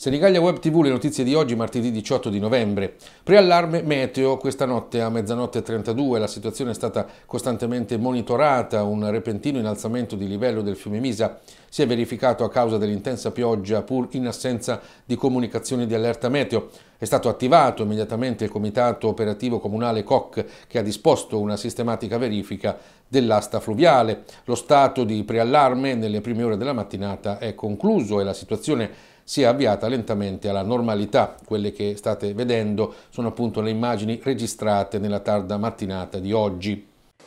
Senigallia Web TV, le notizie di oggi, martedì 18 di novembre. Preallarme meteo questa notte a mezzanotte 32. La situazione è stata costantemente monitorata. Un repentino innalzamento di livello del fiume Misa si è verificato a causa dell'intensa pioggia, pur in assenza di comunicazioni di allerta meteo. È stato attivato immediatamente il Comitato Operativo Comunale COC che ha disposto una sistematica verifica dell'asta fluviale. Lo stato di preallarme nelle prime ore della mattinata è concluso e la situazione è si è avviata lentamente alla normalità. Quelle che state vedendo sono appunto le immagini registrate nella tarda mattinata di oggi.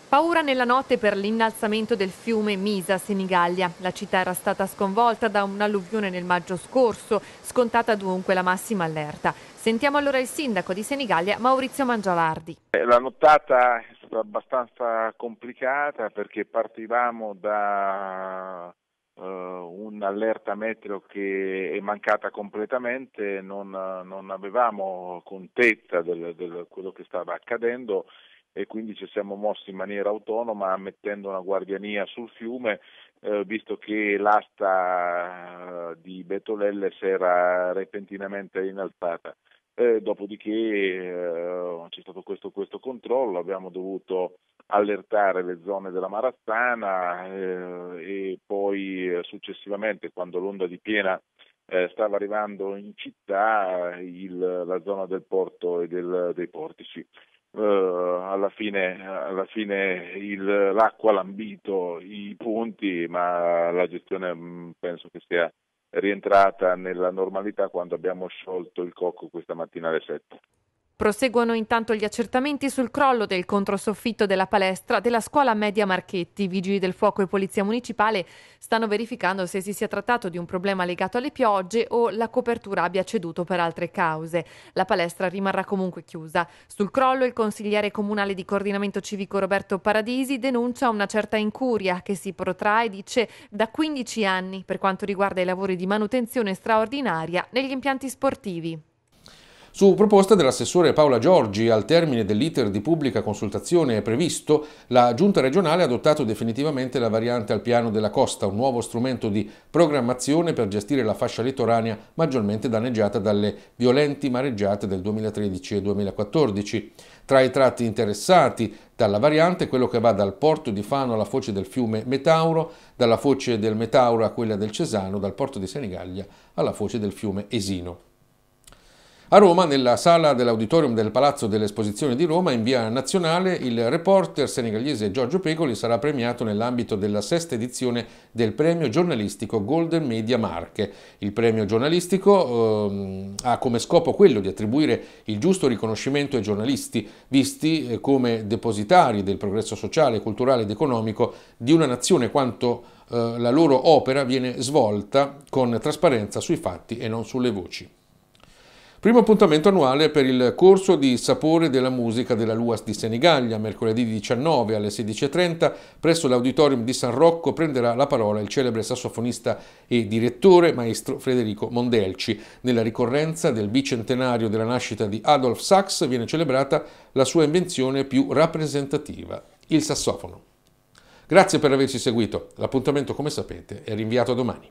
Paura nella notte per l'innalzamento del fiume Misa, Senigallia. La città era stata sconvolta da un'alluvione nel maggio scorso, scontata dunque la massima allerta. Sentiamo allora il sindaco di Senigallia, Maurizio Mangialardi. Eh, la nottata è stata abbastanza complicata perché partivamo da eh, un'allerta meteo che è mancata completamente, non, eh, non avevamo contezza di quello che stava accadendo e quindi ci siamo mossi in maniera autonoma mettendo una guardiania sul fiume eh, visto che l'asta eh, di Betolelle si era repentinamente innalzata. Eh, dopodiché eh, c'è stato questo, questo controllo, abbiamo dovuto allertare le zone della Marastana eh, e poi eh, successivamente quando l'onda di piena eh, stava arrivando in città il, la zona del porto e del, dei portici. Eh, alla fine, alla fine il, l'acqua ha lambito i ponti, ma la gestione mh, mm, penso che sia rientrata nella normalità quando abbiamo sciolto il cocco questa mattina alle 7. Proseguono intanto gli accertamenti sul crollo del controsoffitto della palestra della scuola media Marchetti. Vigili del fuoco e polizia municipale stanno verificando se si sia trattato di un problema legato alle piogge o la copertura abbia ceduto per altre cause. La palestra rimarrà comunque chiusa. Sul crollo il consigliere comunale di coordinamento civico Roberto Paradisi denuncia una certa incuria che si protrae, dice, da 15 anni per quanto riguarda i lavori di manutenzione straordinaria negli impianti sportivi. Su proposta dell'assessore Paola Giorgi, al termine dell'iter di pubblica consultazione previsto, la Giunta regionale ha adottato definitivamente la variante al piano della costa, un nuovo strumento di programmazione per gestire la fascia litoranea maggiormente danneggiata dalle violenti mareggiate del 2013 e 2014. Tra i tratti interessati dalla variante quello che va dal porto di Fano alla foce del fiume Metauro, dalla foce del Metauro a quella del Cesano, dal porto di Senigallia alla foce del fiume Esino. A Roma, nella sala dell'auditorium del Palazzo dell'Esposizione di Roma, in via nazionale, il reporter senegalese Giorgio Pegoli sarà premiato nell'ambito della sesta edizione del premio giornalistico Golden Media Marche. Il premio giornalistico ehm, ha come scopo quello di attribuire il giusto riconoscimento ai giornalisti, visti eh, come depositari del progresso sociale, culturale ed economico di una nazione quanto eh, la loro opera viene svolta con trasparenza sui fatti e non sulle voci. Primo appuntamento annuale per il corso di Sapore della Musica della Luas di Senigallia, mercoledì 19 alle 16.30 presso l'Auditorium di San Rocco prenderà la parola il celebre sassofonista e direttore maestro Federico Mondelci. Nella ricorrenza del bicentenario della nascita di Adolf Sachs viene celebrata la sua invenzione più rappresentativa, il sassofono. Grazie per averci seguito, l'appuntamento come sapete è rinviato a domani.